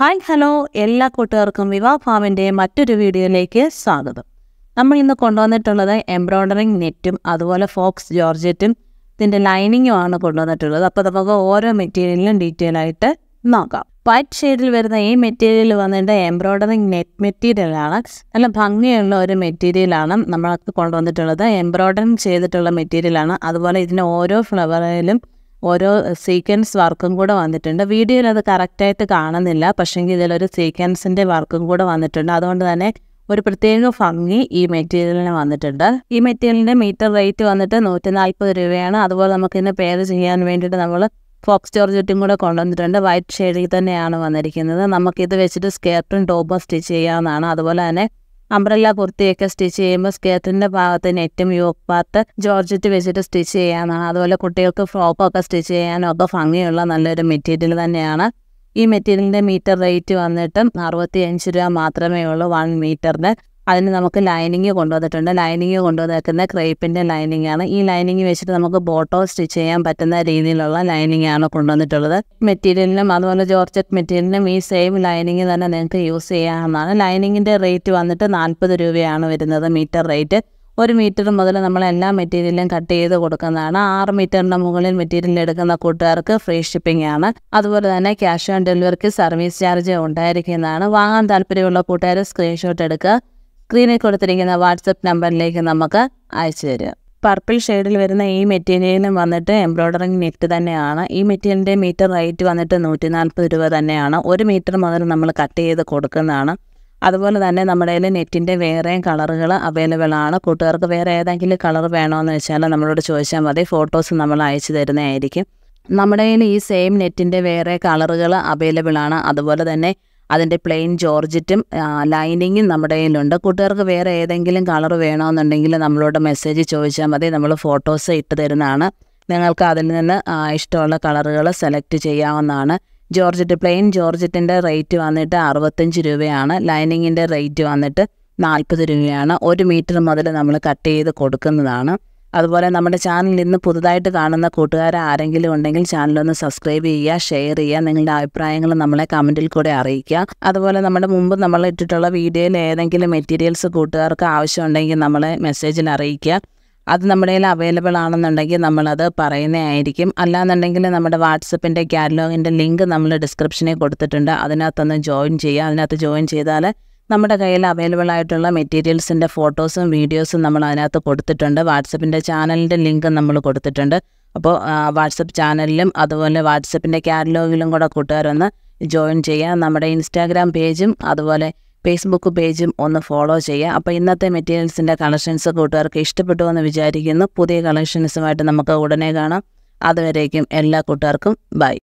hi hello എല്ലാ കൂട്ടുകാർക്കും വിവാ ഫാമിൻ്റെ മറ്റൊരു വീഡിയോയിലേക്ക് സ്വാഗതം നമ്മൾ ഇന്ന് കൊണ്ടുവന്നിട്ടുള്ളത് എംബ്രോയ്ഡറിങ് നെറ്റും അതുപോലെ ഫോക്സ് ജോർജറ്റും ഇതിൻ്റെ ലൈനിങ്ങും ആണ് കൊണ്ടുവന്നിട്ടുള്ളത് അപ്പോൾ നമുക്ക് ഓരോ മെറ്റീരിയലിനും ഡീറ്റെയിൽ ആയിട്ട് നോക്കാം വൈറ്റ് ഷെയ്ഡിൽ വരുന്ന ഈ മെറ്റീരിയൽ വന്നിട്ട് എംബ്രോയ്ഡറിങ് നെറ്റ് മെറ്റീരിയലാണ് നല്ല ഭംഗിയുള്ള ഒരു മെറ്റീരിയലാണ് നമ്മൾക്ക് കൊണ്ടുവന്നിട്ടുള്ളത് എംബ്രോയ്ഡറിങ് ചെയ്തിട്ടുള്ള മെറ്റീരിയലാണ് അതുപോലെ ഇതിൻ്റെ ഓരോ ഫ്ലവറിലും ഓരോ സീക്വൻസ് വർക്കും കൂടെ വന്നിട്ടുണ്ട് വീഡിയോയിൽ അത് കറക്റ്റായിട്ട് കാണുന്നില്ല പക്ഷേങ്കിൽ ഇതിലൊരു സീക്വൻസിൻ്റെ വർക്കും കൂടെ വന്നിട്ടുണ്ട് അതുകൊണ്ട് തന്നെ ഒരു പ്രത്യേക ഭംഗി ഈ മെറ്റീരിയലിന് വന്നിട്ടുണ്ട് ഈ മെറ്റീരിയലിൻ്റെ മീറ്റർ റേറ്റ് വന്നിട്ട് നൂറ്റി നാൽപ്പത് രൂപയാണ് അതുപോലെ ഇതിനെ പേര് ചെയ്യാൻ വേണ്ടിയിട്ട് നമ്മൾ ഫോക്സ് ചുറ്റും കൂടെ കൊണ്ടുവന്നിട്ടുണ്ട് വൈറ്റ് ഷെയ്ഡിൽ തന്നെയാണ് വന്നിരിക്കുന്നത് നമുക്കിത് വെച്ചിട്ട് സ്കേർട്ടും ടോപ്പും സ്റ്റിച്ച് ചെയ്യാവുന്നതാണ് അതുപോലെ തന്നെ അംബ്രല്ല കുർത്തിയൊക്കെ സ്റ്റിച്ച് ചെയ്യുമ്പോൾ സ്കേർട്ടിൻ്റെ ഭാഗത്ത് നെറ്റും യോക്ക് പാർട്ട് ജോർജറ്റ് വെച്ചിട്ട് സ്റ്റിച്ച് ചെയ്യാനാണ് അതുപോലെ കുട്ടികൾക്ക് ഫ്രോക്കൊക്കെ സ്റ്റിച്ച് ചെയ്യാനും ഒക്കെ ഭംഗിയുള്ള നല്ലൊരു മെറ്റീരിയൽ തന്നെയാണ് ഈ മെറ്റീരിയലിൻ്റെ മീറ്റർ റേറ്റ് വന്നിട്ട് അറുപത്തി അഞ്ച് രൂപ മാത്രമേ ഉള്ളൂ വൺ മീറ്ററിന് അതിന് നമുക്ക് ലൈനിങ് കൊണ്ടുവന്നിട്ടുണ്ട് ലൈനിങ് കൊണ്ടുവന്നേക്കുന്ന ക്രേപ്പിൻ്റെ ലൈനിങ് ആണ് ഈ ലൈനിങ് വെച്ചിട്ട് നമുക്ക് ബോട്ടോ സ്റ്റിച്ച് ചെയ്യാൻ പറ്റുന്ന രീതിയിലുള്ള ലൈനിങ് ആണ് കൊണ്ടുവന്നിട്ടുള്ളത് മെറ്റീരിയലിനും അതുപോലെ ജോർജറ്റ് മെറ്റീരിയലിനും ഈ സെയിം ലൈനിങ് തന്നെ നിങ്ങൾക്ക് യൂസ് ചെയ്യാവുന്നതാണ് ലൈനിങ്ങിൻ്റെ റേറ്റ് വന്നിട്ട് നാൽപ്പത് രൂപയാണ് വരുന്നത് മീറ്റർ റേറ്റ് ഒരു മീറ്റർ മുതൽ നമ്മൾ എല്ലാ മെറ്റീരിയലും കട്ട് ചെയ്ത് കൊടുക്കുന്നതാണ് ആറ് മീറ്ററിൻ്റെ മുകളിൽ മെറ്റീരിയൽ എടുക്കുന്ന കൂട്ടുകാർക്ക് ഫ്രീ ഷിപ്പിംഗ് ആണ് അതുപോലെ തന്നെ ക്യാഷ് ഓൺ ഡെലിവറിക്ക് സർവീസ് ചാർജ് ഉണ്ടായിരിക്കുന്നതാണ് വാങ്ങാൻ താല്പര്യമുള്ള കൂട്ടുകാർ സ്ക്രീൻഷോട്ട് എടുക്കുക സ്ക്രീനിൽ കൊടുത്തിരിക്കുന്ന വാട്സപ്പ് നമ്പറിലേക്ക് നമുക്ക് അയച്ചു തരിക പർപ്പിൾ ഷെയ്ഡിൽ വരുന്ന ഈ മെറ്റീരിയലും വന്നിട്ട് എംബ്രോയ്ഡറിങ് നെറ്റ് തന്നെയാണ് ഈ മെറ്റീരിയലിൻ്റെ മീറ്റർ റേറ്റ് വന്നിട്ട് നൂറ്റി നാൽപ്പത് രൂപ തന്നെയാണ് ഒരു മീറ്റർ മുതൽ നമ്മൾ കട്ട് ചെയ്ത് കൊടുക്കുന്നതാണ് അതുപോലെ തന്നെ നമ്മുടെ കയ്യിൽ നെറ്റിൻ്റെ വേറെയും കളറുകൾ അവൈലബിൾ ആണ് കൂട്ടുകാർക്ക് വേറെ ഏതെങ്കിലും കളർ വേണമെന്ന് വെച്ചാൽ നമ്മളോട് ചോദിച്ചാൽ മതി ഫോട്ടോസ് നമ്മൾ അയച്ചു തരുന്നതായിരിക്കും നമ്മുടെ കയ്യിൽ ഈ സെയിം നെറ്റിൻ്റെ വേറെ കളറുകൾ അവൈലബിൾ ആണ് അതുപോലെ തന്നെ അതിൻ്റെ പ്ലെയിൻ ജോർജറ്റും ലൈനിങ്ങും നമ്മുടെ കയ്യിലുണ്ട് കൂട്ടുകാർക്ക് വേറെ ഏതെങ്കിലും കളർ വേണമെന്നുണ്ടെങ്കിൽ നമ്മളോട് മെസ്സേജ് ചോദിച്ചാൽ മതി നമ്മൾ ഫോട്ടോസ് ഇട്ട് തരുന്നതാണ് നിങ്ങൾക്ക് അതിൽ നിന്ന് ഇഷ്ടമുള്ള കളറുകൾ സെലക്ട് ചെയ്യാവുന്നതാണ് ജോർജറ്റ് പ്ലെയിൻ ജോർജറ്റിൻ്റെ റേറ്റ് വന്നിട്ട് അറുപത്തഞ്ച് രൂപയാണ് ലൈനിങ്ങിൻ്റെ റേറ്റ് വന്നിട്ട് നാൽപ്പത് രൂപയാണ് ഒരു മീറ്റർ മുതൽ നമ്മൾ കട്ട് ചെയ്ത് കൊടുക്കുന്നതാണ് അതുപോലെ നമ്മുടെ ചാനൽ ഇന്ന് പുതുതായിട്ട് കാണുന്ന കൂട്ടുകാർ ആരെങ്കിലും ഉണ്ടെങ്കിൽ ചാനലൊന്ന് സബ്സ്ക്രൈബ് ചെയ്യുക ഷെയർ ചെയ്യുക നിങ്ങളുടെ അഭിപ്രായങ്ങൾ നമ്മളെ കമൻറ്റിൽ കൂടെ അറിയിക്കുക അതുപോലെ നമ്മുടെ മുമ്പ് നമ്മൾ ഇട്ടിട്ടുള്ള വീഡിയോയിൽ ഏതെങ്കിലും മെറ്റീരിയൽസ് കൂട്ടുകാർക്ക് ആവശ്യമുണ്ടെങ്കിൽ നമ്മളെ മെസ്സേജിൽ അറിയിക്കുക അത് നമ്മുടെ കയ്യിൽ അവൈലബിൾ ആണെന്നുണ്ടെങ്കിൽ നമ്മളത് പറയുന്നതായിരിക്കും അല്ലാന്നുണ്ടെങ്കിൽ നമ്മുടെ വാട്സപ്പിൻ്റെ കാറ്റലോഗിൻ്റെ ലിങ്ക് നമ്മൾ ഡിസ്ക്രിപ്ഷനിൽ കൊടുത്തിട്ടുണ്ട് അതിനകത്തൊന്ന് ജോയിൻ ചെയ്യുക അതിനകത്ത് ജോയിൻ ചെയ്താൽ നമ്മുടെ കയ്യിൽ അവൈലബിൾ ആയിട്ടുള്ള മെറ്റീരിയൽസിൻ്റെ ഫോട്ടോസും വീഡിയോസും നമ്മൾ അതിനകത്ത് കൊടുത്തിട്ടുണ്ട് വാട്സപ്പിൻ്റെ ചാനലിൻ്റെ ലിങ്ക് നമ്മൾ കൊടുത്തിട്ടുണ്ട് അപ്പോൾ വാട്സപ്പ് ചാനലിലും അതുപോലെ വാട്സപ്പിൻ്റെ കാറ്റലോഗിലും കൂടെ കൂട്ടുകാരൊന്ന് ജോയിൻ ചെയ്യുക നമ്മുടെ ഇൻസ്റ്റാഗ്രാം പേജും അതുപോലെ ഫേസ്ബുക്ക് പേജും ഒന്ന് ഫോളോ ചെയ്യുക അപ്പോൾ ഇന്നത്തെ മെറ്റീരിയൽസിൻ്റെ കളക്ഷൻസ് കൂട്ടുകാർക്ക് ഇഷ്ടപ്പെട്ടു എന്ന് വിചാരിക്കുന്നു പുതിയ കളക്ഷൻസുമായിട്ട് നമുക്ക് ഉടനെ കാണാം അതുവരേക്കും എല്ലാ കൂട്ടുകാർക്കും ബൈ